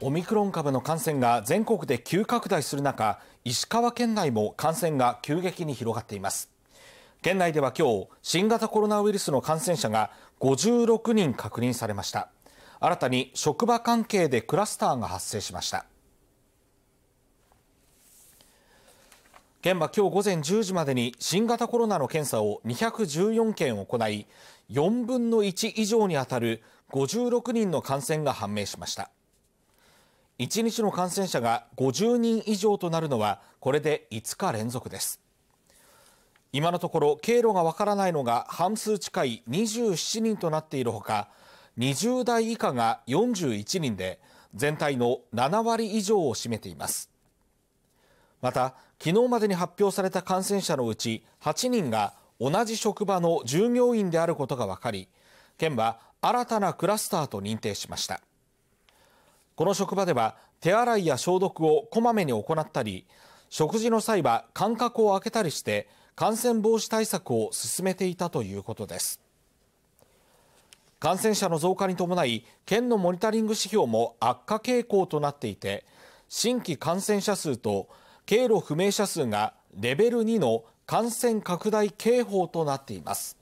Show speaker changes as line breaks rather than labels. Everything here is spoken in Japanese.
オミクロン株の感染が全国で急拡大する中石川県内も感染が急激に広がっています県内では今日新型コロナウイルスの感染者が56人確認されました新たに職場関係でクラスターが発生しました県は今日午前10時までに新型コロナの検査を214件行い4分の1以上にあたる56人の感染が判明しました1日の感染者が50人以上となるのはこれで5日連続です今のところ経路がわからないのが半数近い27人となっているほか20代以下が41人で全体の7割以上を占めていますまた昨日までに発表された感染者のうち8人が同じ職場の従業員であることが分かり県は新たなクラスターと認定しましたこの職場では手洗いや消毒をこまめに行ったり食事の際は間隔を空けたりして感染防止対策を進めていたということです感染者の増加に伴い県のモニタリング指標も悪化傾向となっていて新規感染者数と経路不明者数がレベル2の感染拡大警報となっています